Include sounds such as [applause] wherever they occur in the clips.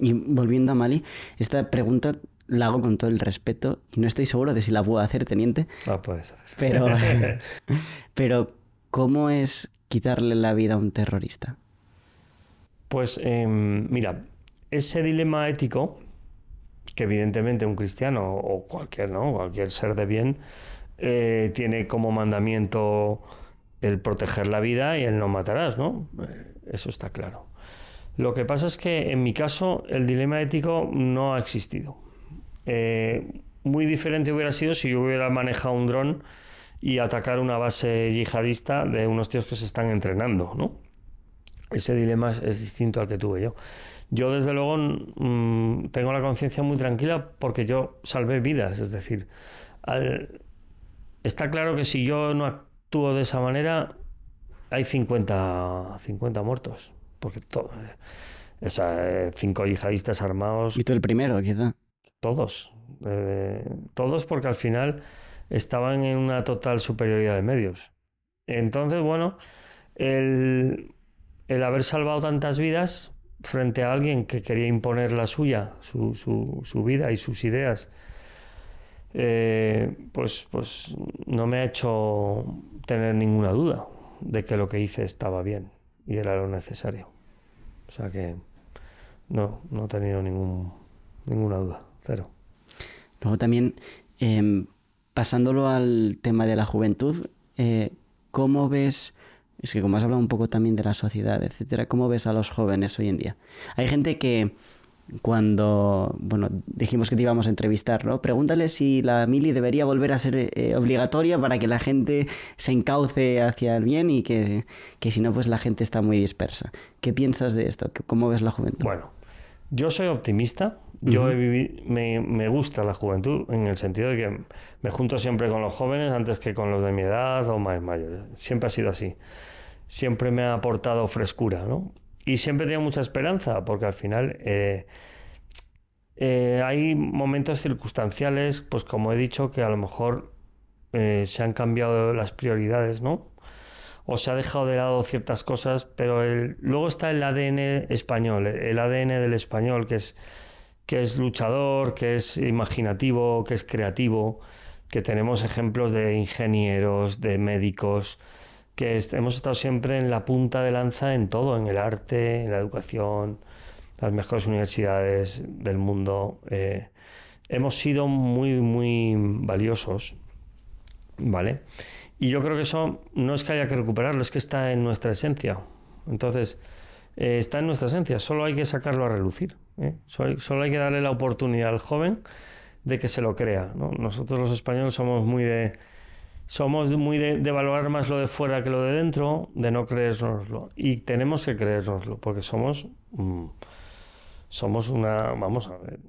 Y volviendo a Mali, esta pregunta la hago con todo el respeto y no estoy seguro de si la puedo hacer, teniente. Ah, pero, [laughs] pero ¿cómo es quitarle la vida a un terrorista? Pues em, mira, ese dilema ético que evidentemente un cristiano o cualquier, ¿no? cualquier ser de bien eh, tiene como mandamiento el proteger la vida y el no matarás, ¿no? Eh, eso está claro. Lo que pasa es que en mi caso el dilema ético no ha existido. Eh, muy diferente hubiera sido si yo hubiera manejado un dron y atacar una base yihadista de unos tíos que se están entrenando, ¿no? Ese dilema es distinto al que tuve yo. Yo desde luego mm, tengo la conciencia muy tranquila porque yo salvé vidas, es decir, está claro que si yo no actúo de esa manera hay 50, 50 muertos. Porque todos Esa, eh, cinco yihadistas armados. Y tú el primero, quizá. Todos. Eh, todos porque al final estaban en una total superioridad de medios. Entonces, bueno, el, haber salvado tantas vidas frente a alguien que quería imponer la suya, su, su, su vida y sus ideas, eh, pues, pues no me ha hecho tener ninguna duda de que lo que hice estaba bien y era lo necesario. O sea que no, no he tenido ninguna duda, cero. Luego también, em, pasándolo al tema de la juventud, eh, ¿cómo ves, es que como has hablado un poco también de la sociedad, etcétera, cómo ves a los jóvenes hoy en día? Hay gente que cuando, bueno, dijimos que te íbamos a entrevistar, ¿no? Pregúntale si la mili debería volver a ser eh, obligatoria para que la gente se encauce hacia el bien y que, que si no, pues la gente está muy dispersa. ¿Qué piensas de esto? ¿Cómo ves la juventud? Bueno, yo soy optimista. Yo he vivido, me, me, gusta la juventud en el sentido de que me junto siempre con los jóvenes antes que con los de mi edad o más mayores. Siempre ha sido así. Siempre me ha aportado frescura, ¿no? y siempre tengo mucha esperanza, porque al final eh, eh, hay momentos circunstanciales, pues como he dicho, que a lo mejor eh, se han cambiado las prioridades, ¿no? O se ha dejado de lado ciertas cosas, pero el, luego está el ADN español, el ADN del español, que es, que es luchador, que es imaginativo, que es creativo, que tenemos ejemplos de ingenieros, de médicos, que hemos estado siempre en la punta de lanza en todo, en el arte, en la educación, las mejores universidades del mundo. Eh, hemos sido muy, muy valiosos, ¿vale? Y yo creo que eso no es que haya que recuperarlo, es que está en nuestra esencia. Entonces, eh, está en nuestra esencia, solo hay que sacarlo a relucir. ¿eh? Solo, hay que darle la oportunidad al joven de que se lo crea. Nosotros los españoles somos muy de somos muy de, valorar más lo de fuera que lo de dentro, de no creérnoslo. Y tenemos que creérnoslo, porque somos, mm, somos una, vamos a ver,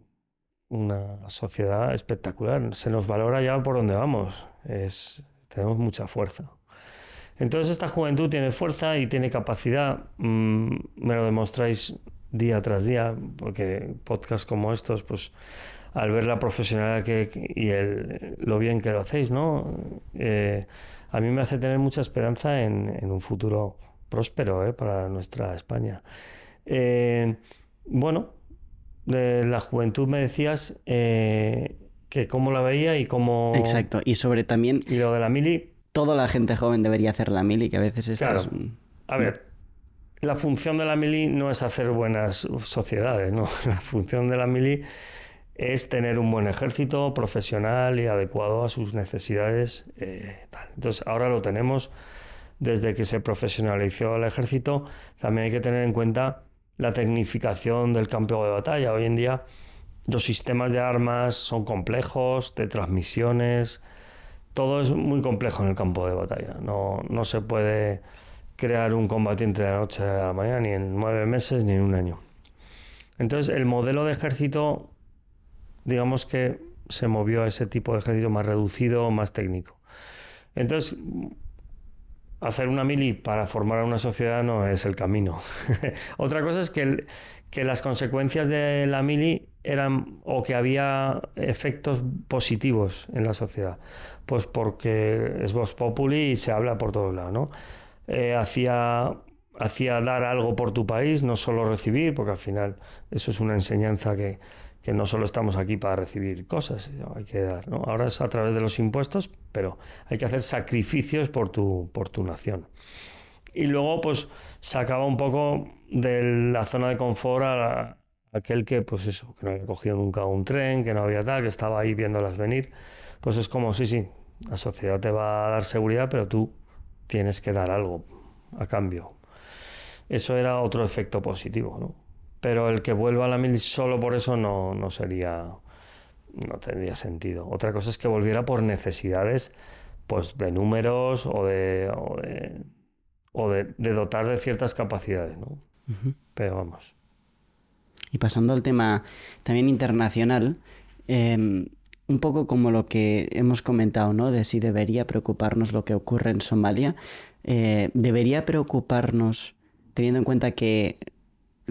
una sociedad espectacular. Se nos valora ya por donde vamos. Es, tenemos mucha fuerza. Entonces esta juventud tiene fuerza y tiene capacidad. Mm, me lo demostráis día tras día, porque podcasts como estos, pues al ver la profesionalidad que, y el, lo bien que lo hacéis, ¿no? Eh, a mí me hace tener mucha esperanza en, en un futuro próspero ¿eh? para nuestra España. Eh, bueno, de la juventud me decías que cómo la veía y cómo... Exacto, y sobre también... Y lo de la mili... Toda la gente joven debería hacer la mili, que a veces esto es A ver, la función de la mili no es hacer buenas sociedades, [laughs] La función de la mili es tener un buen ejército profesional y adecuado a sus necesidades. Eh, Entonces, ahora lo tenemos desde que se profesionalizó el ejército. También hay que tener en cuenta la tecnificación del campo de batalla. Hoy en día los sistemas de armas son complejos, de transmisiones, todo es muy complejo en el campo de batalla. No, no se puede crear un combatiente de la noche a la mañana, ni en nueve meses, ni en un año. Entonces, el modelo de ejército, digamos que se movió a ese tipo de ejército más reducido, más técnico. Entonces, hacer una mili para formar a una sociedad no es el camino. [laughs] Otra cosa es que, que las consecuencias de la mili eran o que había efectos positivos en la sociedad. Pues porque es Vox Populi y se habla por todos lados, ¿no? Eh, hacía hacia, dar algo por tu país, no solo recibir, porque al final eso es una enseñanza que, no solo estamos aquí para recibir cosas, hay que dar. Ahora es a través de los impuestos, pero hay que hacer sacrificios por tu, por nación. Y luego, pues, sacaba un poco de la zona de confort a, aquel que, pues eso, que no había cogido nunca un tren, que no había tal, que estaba ahí viéndolas venir, pues es como, sí, sí, la sociedad te va a dar seguridad, pero tú tienes que dar algo a cambio. Eso era otro efecto positivo, ¿no? Pero el que vuelva a la mil solo por eso no, sería, no tendría sentido. Otra cosa es que volviera por necesidades, pues de números o de, o de, dotar de ciertas capacidades, ¿no? Pero vamos. Y pasando al tema también internacional, em, un poco como lo que hemos comentado, ¿no? De si debería preocuparnos lo que ocurre en Somalia. Eh, debería preocuparnos, teniendo en cuenta que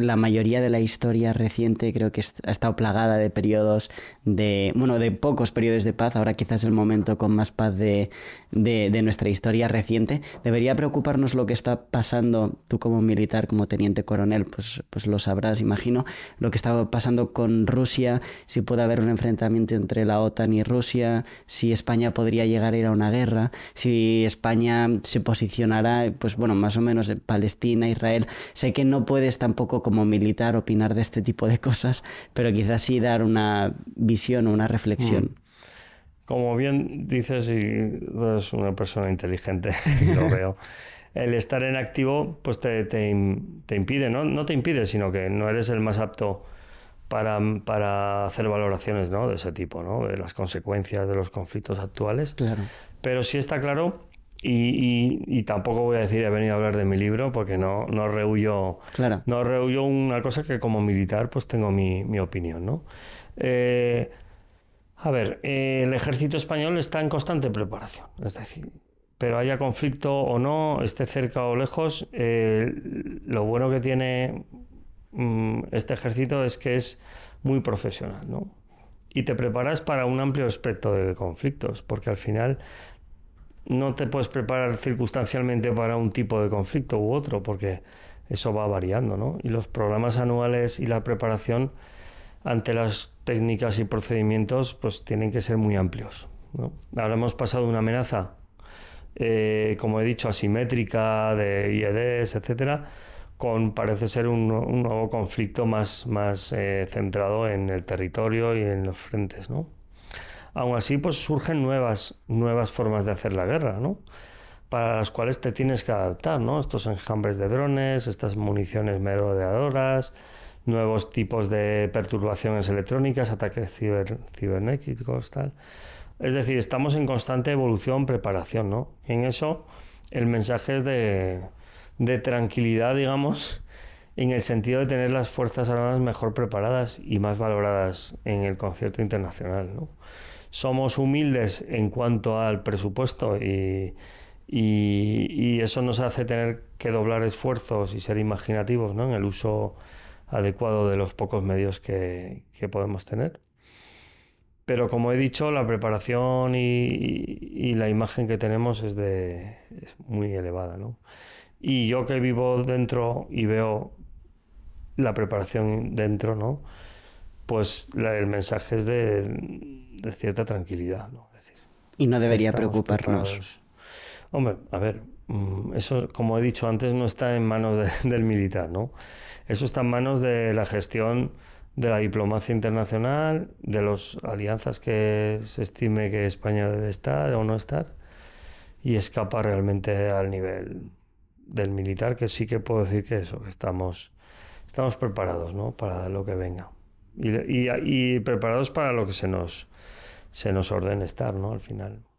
la mayoría de la historia reciente creo que ha estado plagada de periodos de, bueno, de pocos periodos de paz, ahora quizás es el momento con más paz de, nuestra historia reciente. Debería preocuparnos lo que está pasando, tú como militar, como teniente coronel, pues, pues lo sabrás, imagino, lo que está pasando con Rusia, si puede haber un enfrentamiento entre la OTAN y Rusia, si España podría llegar a ir a una guerra, si España se posicionará, pues bueno, más o menos en eh, Palestina, Israel. Sé que no puedes tampoco como militar opinar de este tipo de cosas, pero quizás sí dar una visión o una reflexión. Mm. Como bien dices, y eres una persona inteligente, [laughs] lo veo. El estar en activo pues te, impide, ¿no? no te impide, sino que no eres el más apto para, hacer valoraciones de ese tipo, ¿no? de las consecuencias de los conflictos actuales. Claro. Pero sí está claro y, tampoco voy a decir he venido a hablar de mi libro porque no, no rehuyo no rehuyo una cosa que como militar pues tengo mi, opinión eh, a ver eh, el ejército español está en constante preparación es decir pero haya conflicto o no esté cerca o lejos eh, lo bueno que tiene mm, este ejército es que es muy profesional ¿no? y te preparas para un amplio espectro de conflictos porque al final no te puedes preparar circunstancialmente para un tipo de conflicto u otro, porque eso va variando, ¿no? Y los programas anuales y la preparación ante las técnicas y procedimientos, pues tienen que ser muy amplios. Ahora hemos pasado una amenaza, eh, como he dicho, asimétrica, de IEDs, etcétera, con parece ser un, nuevo conflicto más, más eh, centrado en el territorio y en los frentes, ¿no? Aún así, pues surgen nuevas, nuevas formas de hacer la guerra, ¿no? Para las cuales te tienes que adaptar, ¿no? Estos enjambres de drones, estas municiones merodeadoras, nuevos tipos de perturbaciones electrónicas, ataques cibernéticos, tal. Es decir, estamos en constante evolución, preparación, ¿no? En eso el mensaje es de, de tranquilidad, digamos, en el sentido de tener las Fuerzas Armadas mejor preparadas y más valoradas en el concierto internacional, ¿no? somos humildes en cuanto al presupuesto y, eso nos hace tener que doblar esfuerzos y ser imaginativos ¿no? en el uso adecuado de los pocos medios que, podemos tener. Pero como he dicho, la preparación y, la imagen que tenemos es, de, es muy elevada. ¿no? Y yo que vivo dentro y veo la preparación dentro, ¿no? pues el mensaje es de, de cierta tranquilidad. y no debería preocuparnos. Hombre, a ver, mm, eso, como he dicho antes, no está en manos [laughs] del militar, ¿no? Eso está en manos de la gestión de la diplomacia internacional, de las alianzas que se estime que España debe estar o no estar, y escapa realmente al nivel del militar, que sí que puedo decir que eso, que estamos, estamos preparados ¿no? para lo que venga y, preparados para lo que se nos, se nos ordene estar, ¿no? Al final.